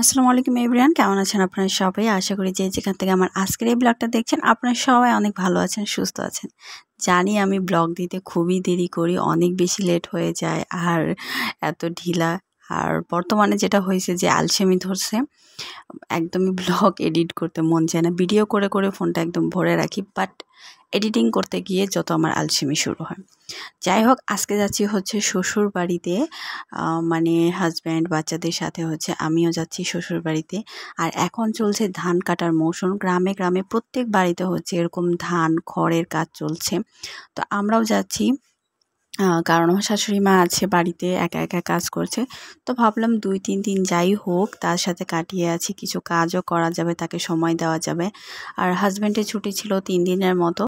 আসসালামু আলাইকুম এভরিয়ান কেমন আছেন আপনারা সবাই আশা করি যে যেখান থেকে আমার আজকের এই ব্লগটা দেখছেন আপনারা সবাই অনেক ভালো আছেন সুস্থ আছেন জানি আমি ব্লগ দিতে খুবই দেরি করি অনেক বেশি লেট হয়ে যায় আর এত ঢিলা আর বর্তমানে যেটা হয়েছে যে আলসেমি ধরছে একদমই ব্লগ এডিট করতে মন চায় না ভিডিও করে করে ফোনটা একদম ভরে রাখি বাট এডিটিং করতে গিয়ে যত আমার আলসেমি শুরু হয় যাই হোক আজকে যাচ্ছি হচ্ছে শ্বশুর বাড়িতে মানে হাজব্যান্ড বাচ্চাদের সাথে হচ্ছে আমিও যাচ্ছি শ্বশুর বাড়িতে আর এখন চলছে ধান কাটার মৌসুম গ্রামে গ্রামে প্রত্যেক বাড়িতে হচ্ছে এরকম ধান খড়ের কাজ চলছে তো আমরাও যাচ্ছি কারণ আমার শাশুড়ি মা আছে বাড়িতে একা একা কাজ করছে তো ভাবলাম দুই তিন দিন যাই হোক তার সাথে কাটিয়ে আছি কিছু কাজও করা যাবে তাকে সময় দেওয়া যাবে আর হাজব্যান্ডের ছুটি ছিল তিন দিনের মতো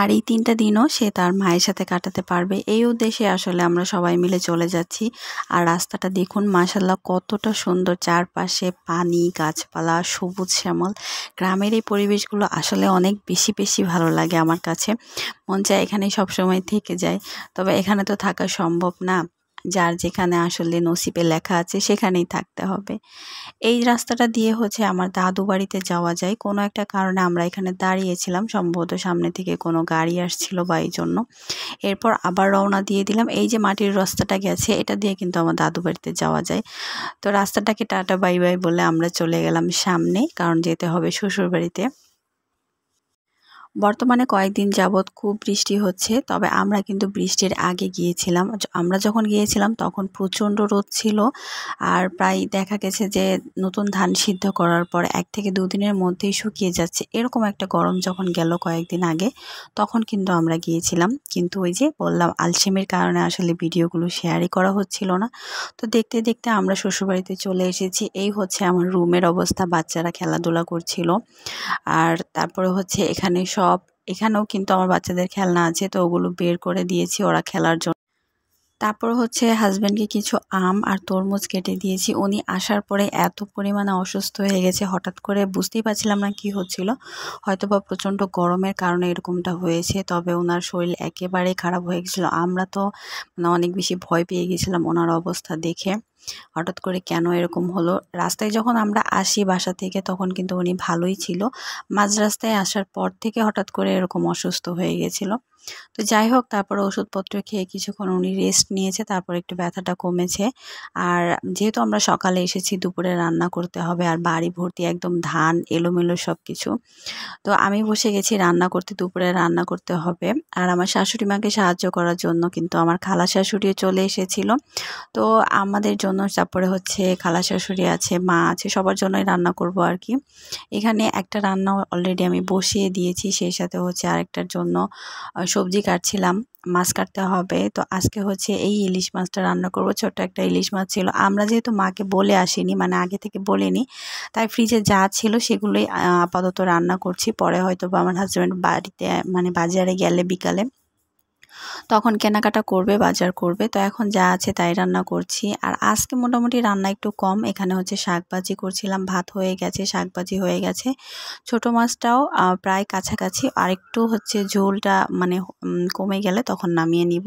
আর এই তিনটা দিনও সে তার মায়ের সাথে কাটাতে পারবে এই উদ্দেশ্যে আসলে আমরা সবাই মিলে চলে যাচ্ছি আর রাস্তাটা দেখুন মাসাল্লাহ কতটা সুন্দর চারপাশে পানি গাছপালা সবুজ শ্যামল গ্রামের এই পরিবেশগুলো আসলে অনেক বেশি বেশি ভালো লাগে আমার কাছে মন চায় এখানে সবসময় থেকে যায় তবে এখানে তো থাকা সম্ভব না যার যেখানে আসলে নসিবে লেখা আছে সেখানেই থাকতে হবে এই রাস্তাটা দিয়ে হচ্ছে আমার দাদু বাড়িতে যাওয়া যায় কোনো একটা কারণে আমরা এখানে দাঁড়িয়েছিলাম সম্ভবত সামনে থেকে কোনো গাড়ি আসছিল বা এই জন্য এরপর আবার রওনা দিয়ে দিলাম এই যে মাটির রাস্তাটা গেছে এটা দিয়ে কিন্তু আমার দাদু বাড়িতে যাওয়া যায় তো রাস্তাটাকে টাটা বাই বাই বলে আমরা চলে গেলাম সামনে কারণ যেতে হবে শ্বশুর বাড়িতে বর্তমানে কয়েকদিন যাবৎ খুব বৃষ্টি হচ্ছে তবে আমরা কিন্তু বৃষ্টির আগে গিয়েছিলাম আমরা যখন গিয়েছিলাম তখন প্রচণ্ড রোদ ছিল আর প্রায় দেখা গেছে যে নতুন ধান সিদ্ধ করার পর এক থেকে দুদিনের মধ্যেই শুকিয়ে যাচ্ছে এরকম একটা গরম যখন গেল কয়েকদিন আগে তখন কিন্তু আমরা গিয়েছিলাম কিন্তু ওই যে বললাম আলসেমির কারণে আসলে ভিডিওগুলো শেয়ারই করা হচ্ছিল না তো দেখতে দেখতে আমরা শ্বশুরবাড়িতে চলে এসেছি এই হচ্ছে আমার রুমের অবস্থা বাচ্চারা খেলাধুলা করছিল আর তারপরে হচ্ছে এখানে সব শপ এখানেও কিন্তু আমার বাচ্চাদের খেলনা আছে তো ওগুলো বের করে দিয়েছি ওরা খেলার জন্য তারপর হচ্ছে হাজব্যান্ডকে কিছু আম আর তরমুজ কেটে দিয়েছি উনি আসার পরে এত পরিমাণে অসুস্থ হয়ে গেছে হঠাৎ করে বুঝতেই পারছিলাম না কি হচ্ছিল হয়তোবা প্রচণ্ড গরমের কারণে এরকমটা হয়েছে তবে ওনার শরীর একেবারেই খারাপ হয়ে গেছিলো আমরা তো মানে অনেক বেশি ভয় পেয়ে গেছিলাম ওনার অবস্থা দেখে হঠাৎ করে কেন এরকম হলো রাস্তায় যখন আমরা আসি বাসা থেকে তখন কিন্তু উনি ভালোই ছিল মাঝ রাস্তায় আসার পর থেকে হঠাৎ করে এরকম অসুস্থ হয়ে গেছিলো তো যাই হোক তারপর ওষুধপত্র খেয়ে কিছুক্ষণ উনি রেস্ট নিয়েছে তারপর একটু ব্যথাটা কমেছে আর যেহেতু আমরা সকালে এসেছি দুপুরে রান্না করতে হবে আর বাড়ি ভর্তি একদম ধান এলোমেলো সব কিছু তো আমি বসে গেছি রান্না করতে দুপুরে রান্না করতে হবে আর আমার শাশুড়ি মাকে সাহায্য করার জন্য কিন্তু আমার খালা শাশুড়িও চলে এসেছিল তো আমাদের জন্য তারপরে হচ্ছে খালা শাশুড়ি আছে মা আছে সবার জন্যই রান্না করব আর কি এখানে একটা রান্না অলরেডি আমি বসিয়ে দিয়েছি সেই সাথে হচ্ছে আরেকটার জন্য সবজি কাটছিলাম মাছ কাটতে হবে তো আজকে হচ্ছে এই ইলিশ মাছটা রান্না করব ছোট একটা ইলিশ মাছ ছিল আমরা যেহেতু মাকে বলে আসিনি মানে আগে থেকে বলিনি তাই ফ্রিজে যা ছিল সেগুলোই আপাতত রান্না করছি পরে হয়তো বা আমার হাজব্যান্ড বাড়িতে মানে বাজারে গেলে বিকালে তখন কেনাকাটা করবে বাজার করবে তো এখন যা আছে তাই রান্না করছি আর আজকে মোটামুটি রান্না একটু কম এখানে হচ্ছে শাকবাজি করছিলাম ভাত হয়ে গেছে শাকবাজি হয়ে গেছে ছোট মাছটাও প্রায় কাছাকাছি আর একটু হচ্ছে ঝোলটা মানে কমে গেলে তখন নামিয়ে নিব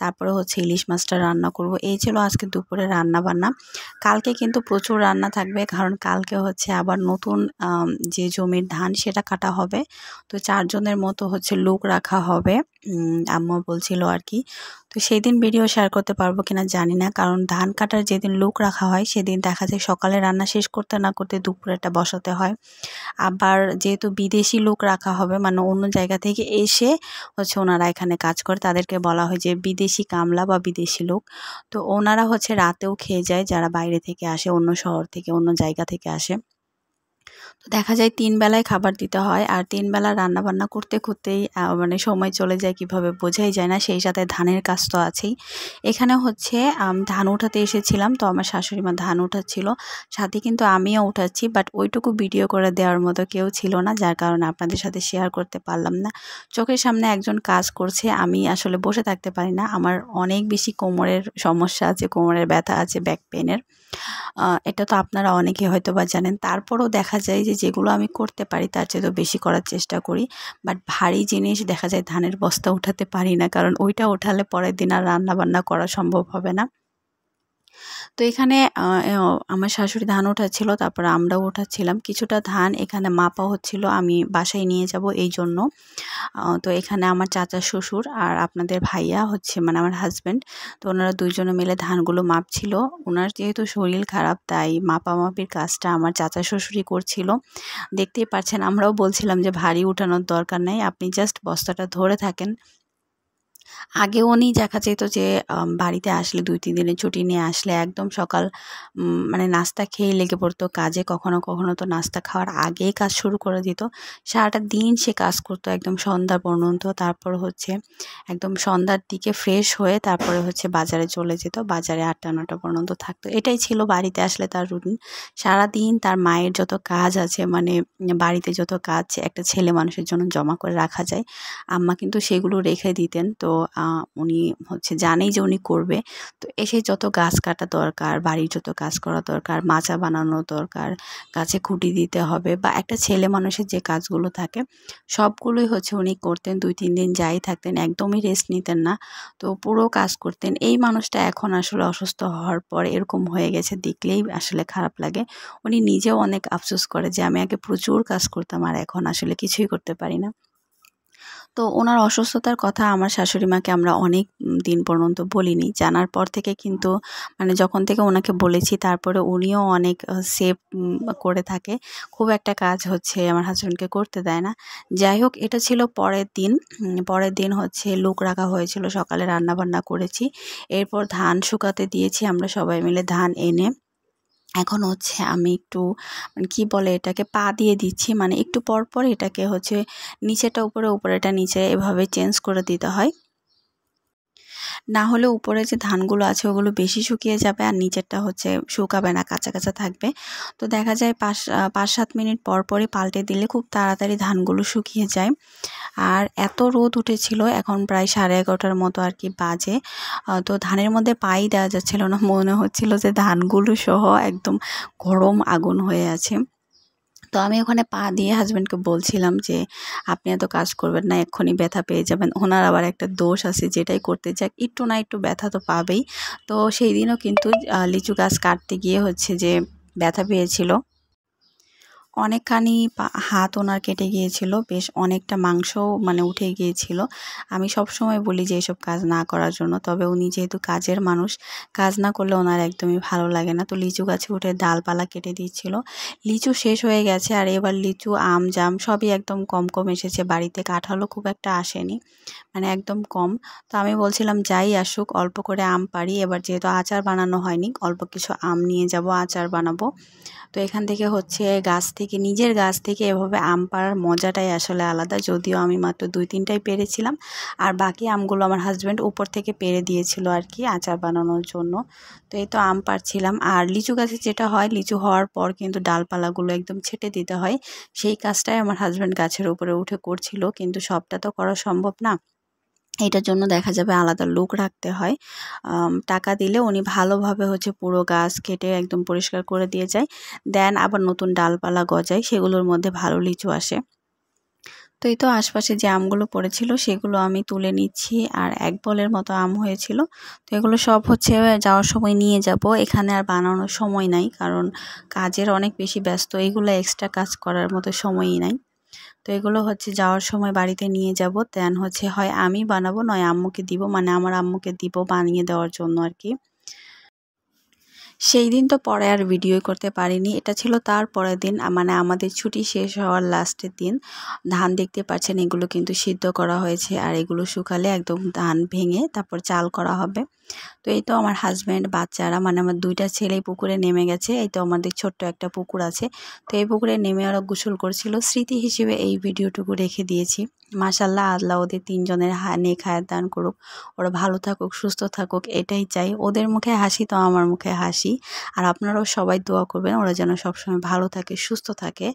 তারপরে হচ্ছে ইলিশ মাছটা রান্না করব এই ছিল আজকে দুপুরে রান্না বান্না কালকে কিন্তু প্রচুর রান্না থাকবে কারণ কালকে হচ্ছে আবার নতুন যে জমির ধান সেটা কাটা হবে তো চারজনের মতো হচ্ছে লোক রাখা হবে আম্মা বলছিল আর কি তো সেই দিন ভিডিও শেয়ার করতে পারবো কিনা জানি না কারণ ধান কাটার যেদিন লোক রাখা হয় সেদিন দেখা যায় সকালে রান্না শেষ করতে না করতে দুপুরেটা বসাতে হয় আবার যেহেতু বিদেশি লোক রাখা হবে মানে অন্য জায়গা থেকে এসে হচ্ছে ওনারা এখানে কাজ করে তাদেরকে বলা হয় যে বিদেশি কামলা বা বিদেশি লোক তো ওনারা হচ্ছে রাতেও খেয়ে যায় যারা বাইরে থেকে আসে অন্য শহর থেকে অন্য জায়গা থেকে আসে তো দেখা যায় তিন বেলায় খাবার দিতে হয় আর তিন বেলা রান্না বান্না করতে করতেই মানে সময় চলে যায় কিভাবে বোঝাই যায় না সেই সাথে ধানের কাজ তো আছেই এখানে হচ্ছে ধান উঠাতে এসেছিলাম তো আমার শাশুড়ি মা ধান উঠাচ্ছিল সাথে কিন্তু আমিও উঠাচ্ছি বাট ওইটুকু ভিডিও করে দেওয়ার মতো কেউ ছিল না যার কারণে আপনাদের সাথে শেয়ার করতে পারলাম না চোখের সামনে একজন কাজ করছে আমি আসলে বসে থাকতে পারি না আমার অনেক বেশি কোমরের সমস্যা আছে কোমরের ব্যথা আছে ব্যাক পেনের এটা তো আপনারা অনেকে হয়তো বা জানেন তারপরও দেখা যায় যে যেগুলো আমি করতে পারি তার চেয়ে তো বেশি করার চেষ্টা করি বাট ভারী জিনিস দেখা যায় ধানের বস্তা উঠাতে পারি না কারণ ওইটা ওঠালে পরের দিন আর রান্না বান্না করা সম্ভব হবে না তো এখানে আমার শাশুড়ি ধান ওঠাচ্ছিল তারপর আমরাও ওঠাচ্ছিলাম কিছুটা ধান এখানে মাপা হচ্ছিল আমি বাসায় নিয়ে যাব এই জন্য তো এখানে আমার চাচা শ্বশুর আর আপনাদের ভাইয়া হচ্ছে মানে আমার হাজব্যান্ড তো ওনারা দুইজনে মিলে ধানগুলো মাপছিল ওনার যেহেতু শরীর খারাপ তাই মাপামাপির কাজটা আমার চাচা শ্বশুরই করছিল দেখতেই পাচ্ছেন আমরাও বলছিলাম যে ভারী উঠানোর দরকার নেই আপনি জাস্ট বস্তাটা ধরে থাকেন আগে উনি দেখা যেত যে বাড়িতে আসলে দুই তিন দিনের ছুটি নিয়ে আসলে একদম সকাল মানে নাস্তা খেয়ে লেগে পড়তো কাজে কখনো কখনো তো নাস্তা খাওয়ার আগেই কাজ শুরু করে দিত সারাটা দিন সে কাজ করতো একদম সন্ধ্যা পর্যন্ত তারপর হচ্ছে একদম সন্ধ্যার দিকে ফ্রেশ হয়ে তারপরে হচ্ছে বাজারে চলে যেত বাজারে আটটা নটা পর্যন্ত থাকতো এটাই ছিল বাড়িতে আসলে তার রুটিন সারাদিন তার মায়ের যত কাজ আছে মানে বাড়িতে যত কাজ একটা ছেলে মানুষের জন্য জমা করে রাখা যায় আম্মা কিন্তু সেগুলো রেখে দিতেন তো উনি হচ্ছে জানেই যে উনি করবে তো এসে যত গাছ কাটা দরকার বাড়ির যত কাজ করা দরকার মাচা বানানো দরকার গাছে খুঁটি দিতে হবে বা একটা ছেলে মানুষের যে কাজগুলো থাকে সবগুলোই হচ্ছে উনি করতেন দুই তিন দিন যাই থাকতেন একদমই রেস্ট নিতেন না তো পুরো কাজ করতেন এই মানুষটা এখন আসলে অসুস্থ হওয়ার পর এরকম হয়ে গেছে দেখলেই আসলে খারাপ লাগে উনি নিজেও অনেক আফসোস করে যে আমি আগে প্রচুর কাজ করতাম আর এখন আসলে কিছুই করতে পারি না তো ওনার অসুস্থতার কথা আমার শাশুড়ি মাকে আমরা অনেক দিন পর্যন্ত বলিনি জানার পর থেকে কিন্তু মানে যখন থেকে ওনাকে বলেছি তারপরে উনিও অনেক সেভ করে থাকে খুব একটা কাজ হচ্ছে আমার হাজব্যান্ডকে করতে দেয় না যাই হোক এটা ছিল পরের দিন পরের দিন হচ্ছে লোক রাখা হয়েছিল সকালে রান্না বান্না করেছি এরপর ধান শুকাতে দিয়েছি আমরা সবাই মিলে ধান এনে এখন হচ্ছে আমি একটু মানে কী বলে এটাকে পা দিয়ে দিচ্ছি মানে একটু পরপর এটাকে হচ্ছে নিচেটা উপরে উপরেটা নিচে এভাবে চেঞ্জ করে দিতে হয় না হলে উপরে যে ধানগুলো আছে ওগুলো বেশি শুকিয়ে যাবে আর নিচেরটা হচ্ছে শুকাবে না কাঁচা কাঁচা থাকবে তো দেখা যায় পাঁচ পাঁচ সাত মিনিট পর পরই পাল্টে দিলে খুব তাড়াতাড়ি ধানগুলো শুকিয়ে যায় আর এত রোদ উঠেছিল এখন প্রায় সাড়ে এগারোটার মতো আর কি বাজে তো ধানের মধ্যে পাই দেওয়া যাচ্ছিল না মনে হচ্ছিল যে ধানগুলো সহ একদম গরম আগুন হয়ে আছে তো আমি ওখানে পা দিয়ে হাজব্যান্ডকে বলছিলাম যে আপনি এত কাজ করবেন না এক্ষুনি ব্যথা পেয়ে যাবেন ওনার আবার একটা দোষ আছে যেটাই করতে যাক একটু না একটু ব্যথা তো পাবেই তো সেই দিনও কিন্তু লিচু গাছ কাটতে গিয়ে হচ্ছে যে ব্যথা পেয়েছিল অনেকখানি হাত ওনার কেটে গিয়েছিল বেশ অনেকটা মাংসও মানে উঠে গিয়েছিল আমি সব সময় বলি যে এসব কাজ না করার জন্য তবে উনি যেহেতু কাজের মানুষ কাজ না করলে ওনার একদমই ভালো লাগে না তো লিচু গাছে উঠে ডালপালা কেটে দিয়েছিল লিচু শেষ হয়ে গেছে আর এবার লিচু আম জাম সবই একদম কম কম এসেছে বাড়িতে কাঁঠালও খুব একটা আসেনি মানে একদম কম তো আমি বলছিলাম যাই আসুক অল্প করে আম পারি এবার যেহেতু আচার বানানো হয়নি অল্প কিছু আম নিয়ে যাব আচার বানাবো তো এখান থেকে হচ্ছে গাছ থেকে নিজের গাছ থেকে এভাবে আম পাড়ার মজাটাই আসলে আলাদা যদিও আমি মাত্র দুই তিনটাই পেরেছিলাম আর বাকি আমগুলো আমার হাজব্যান্ড উপর থেকে পেরে দিয়েছিল আর কি আচার বানানোর জন্য তো এই তো আম পাড়ছিলাম আর লিচু গাছে যেটা হয় লিচু হওয়ার পর কিন্তু ডালপালাগুলো একদম ছেটে দিতে হয় সেই কাজটাই আমার হাজব্যান্ড গাছের উপরে উঠে করছিল কিন্তু সবটা তো করা সম্ভব না এটার জন্য দেখা যাবে আলাদা লোক রাখতে হয় টাকা দিলে উনি ভালোভাবে হচ্ছে পুরো গাছ কেটে একদম পরিষ্কার করে দিয়ে যায় দেন আবার নতুন ডালপালা গজায় সেগুলোর মধ্যে ভালো লিচু আসে তো এই তো আশপাশে যে আমগুলো পড়েছিল সেগুলো আমি তুলে নিচ্ছি আর এক বলের মতো আম হয়েছিল তো এগুলো সব হচ্ছে যাওয়ার সময় নিয়ে যাব এখানে আর বানানোর সময় নাই কারণ কাজের অনেক বেশি ব্যস্ত এগুলো এক্সট্রা কাজ করার মতো সময়ই নাই তো এগুলো হচ্ছে যাওয়ার সময় বাড়িতে নিয়ে যাব দেন হচ্ছে হয় আমি বানাবো নয় আম্মুকে দিব মানে আমার আম্মুকে দিব বানিয়ে দেওয়ার জন্য আর কি সেই দিন তো পরে আর ভিডিও করতে পারিনি এটা ছিল তার পরের দিন মানে আমাদের ছুটি শেষ হওয়ার লাস্টের দিন ধান দেখতে পাচ্ছেন এগুলো কিন্তু সিদ্ধ করা হয়েছে আর এগুলো শুকালে একদম ধান ভেঙে তারপর চাল করা হবে তো এই তো আমার হাজব্যান্ড বাচ্চারা মানে আমার দুইটা ছেলে পুকুরে নেমে গেছে এই তো আমাদের ছোট্ট একটা পুকুর আছে তো এই পুকুরে নেমে ওরা গোসল করছিল স্মৃতি হিসেবে এই ভিডিওটুকু রেখে দিয়েছি মাসাল্লাহ আল্লাহ ওদের তিনজনের নেক হায়াত দান করুক ওরা ভালো থাকুক সুস্থ থাকুক এটাই চাই ওদের মুখে হাসি তো আমার মুখে হাসি আর আপনারাও সবাই দোয়া করবেন ওরা যেন সবসময় ভালো থাকে সুস্থ থাকে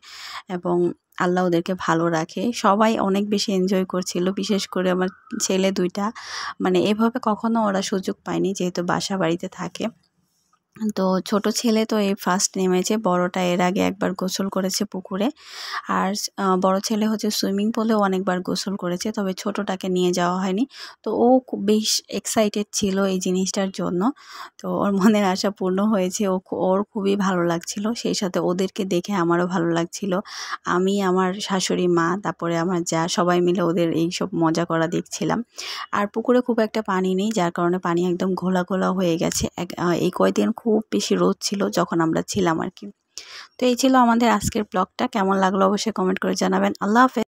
এবং আল্লাহ ওদেরকে ভালো রাখে সবাই অনেক বেশি এনজয় করছিল বিশেষ করে আমার ছেলে দুইটা মানে এভাবে কখনো ওরা সুযোগ পায়নি যেহেতু বাসা বাড়িতে থাকে তো ছোট ছেলে তো এই ফার্স্ট নেমেছে বড়টা এর আগে একবার গোসল করেছে পুকুরে আর বড় ছেলে হচ্ছে সুইমিং পুলেও অনেকবার গোসল করেছে তবে ছোটটাকে নিয়ে যাওয়া হয়নি তো ও খুব বেশ এক্সাইটেড ছিল এই জিনিসটার জন্য তো ওর মনের আশা পূর্ণ হয়েছে ও ওর খুবই ভালো লাগছিল সেই সাথে ওদেরকে দেখে আমারও ভালো লাগছিল আমি আমার শাশুড়ি মা তারপরে আমার যা সবাই মিলে ওদের এই সব মজা করা দেখছিলাম আর পুকুরে খুব একটা পানি নেই যার কারণে পানি একদম ঘোলা ঘোলা হয়ে গেছে এই কয়দিন খুব বেশি রোদ ছিল যখন আমরা ছিলাম আর কি তো এই ছিল আমাদের আজকের ব্লগটা কেমন লাগলো অবশ্যই কমেন্ট করে জানাবেন আল্লাহ হাফেজ